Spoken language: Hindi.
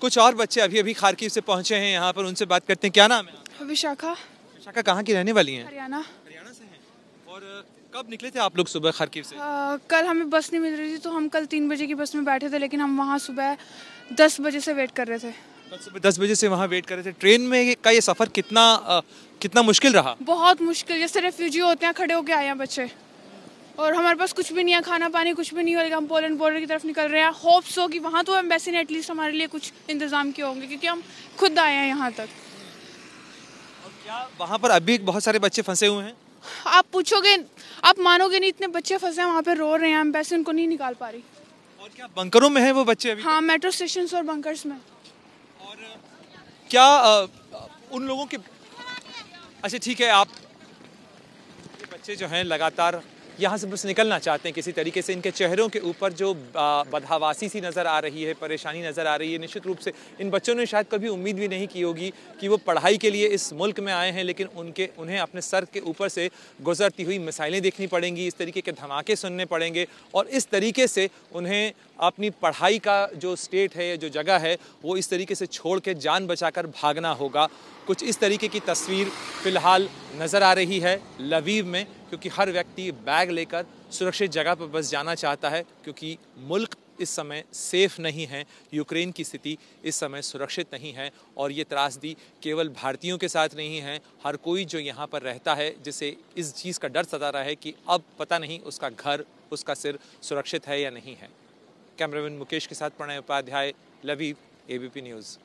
कुछ और बच्चे अभी अभी खारकी से पहुंचे हैं यहाँ पर उनसे बात करते हैं क्या नाम है विशाखा विशाखा कहाँ की रहने वाली है हरियाणा हरियाणा से हैं और कब निकले थे आप लोग सुबह खारकी से आ, कल हमें बस नहीं मिल रही थी तो हम कल तीन बजे की बस में बैठे थे लेकिन हम वहाँ सुबह दस बजे से वेट कर रहे थे सुबह दस बजे से वहाँ वेट कर रहे थे ट्रेन में का ये सफ़र कितना आ, कितना मुश्किल रहा बहुत मुश्किल जैसे रेफ्यूजी होते हैं खड़े होके आए हैं बच्चे और हमारे पास कुछ भी नहीं है खाना पानी कुछ भी नहीं होगा हम पोलैंड बॉर्डर की तरफ निकल रहे हैं होप सो कि वहाँ तो एम्बेसी ने एटलीस्ट हमारे लिए कुछ इंतज़ाम किए होंगे क्योंकि हम खुद आए हैं यहाँ तक क्या वहाँ पर अभी बहुत सारे बच्चे फंसे हुए हैं आप पूछोगे आप मानोगे नहीं इतने बच्चे फंसे हैं वहाँ पर रो रहे हैं एम्बेसी उनको नहीं निकाल पा रही और क्या बंकरों में है वो बच्चे अभी हाँ मेट्रो स्टेशन और बंकर्स में और क्या उन लोगों के अच्छा ठीक है आप बच्चे जो हैं लगातार यहाँ से बस निकलना चाहते हैं किसी तरीके से इनके चेहरों के ऊपर जो बदहावासी सी नज़र आ रही है परेशानी नज़र आ रही है निश्चित रूप से इन बच्चों ने शायद कभी उम्मीद भी नहीं की होगी कि वो पढ़ाई के लिए इस मुल्क में आए हैं लेकिन उनके उन्हें अपने सर के ऊपर से गुजरती हुई मिसाइलें देखनी पड़ेंगी इस तरीके के धमाके सुनने पड़ेंगे और इस तरीके से उन्हें अपनी पढ़ाई का जो स्टेट है जो जगह है वो इस तरीके से छोड़ के जान बचाकर भागना होगा कुछ इस तरीके की तस्वीर फ़िलहाल नज़र आ रही है लवीव में क्योंकि हर व्यक्ति बैग लेकर सुरक्षित जगह पर बस जाना चाहता है क्योंकि मुल्क इस समय सेफ नहीं है यूक्रेन की स्थिति इस समय सुरक्षित नहीं है और ये त्रासदी केवल भारतीयों के साथ नहीं है हर कोई जो यहाँ पर रहता है जिसे इस चीज़ का डर सता रहा है कि अब पता नहीं उसका घर उसका सिर सुरक्षित है या नहीं है कैमरामैन मुकेश के साथ प्रणय उपाध्याय लवी एबीपी न्यूज़